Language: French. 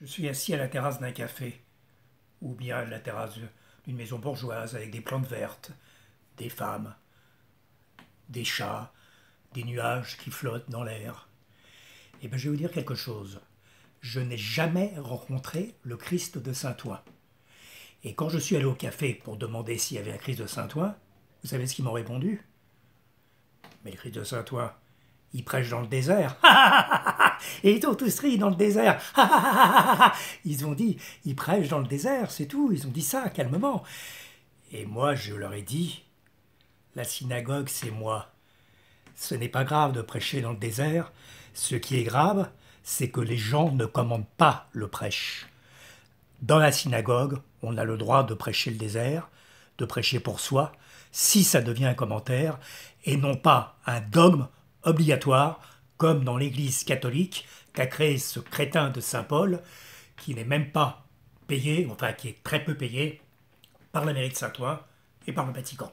Je suis assis à la terrasse d'un café, ou bien à la terrasse d'une maison bourgeoise avec des plantes vertes, des femmes, des chats, des nuages qui flottent dans l'air. Eh bien, je vais vous dire quelque chose. Je n'ai jamais rencontré le Christ de Saint-Ouen. Et quand je suis allé au café pour demander s'il y avait un Christ de Saint-Ouen, vous savez ce qu'ils m'ont répondu Mais le Christ de Saint-Ouen, il prêche dans le désert. et ils ont tous ri dans le désert. ils ont dit, ils prêchent dans le désert, c'est tout. Ils ont dit ça calmement. Et moi, je leur ai dit, la synagogue, c'est moi. Ce n'est pas grave de prêcher dans le désert. Ce qui est grave, c'est que les gens ne commandent pas le prêche. Dans la synagogue, on a le droit de prêcher le désert, de prêcher pour soi, si ça devient un commentaire, et non pas un dogme obligatoire comme dans l'Église catholique qu'a créé ce crétin de Saint Paul, qui n'est même pas payé, enfin qui est très peu payé, par l'Amérique mairie de Saint-Ouen et par le Vatican.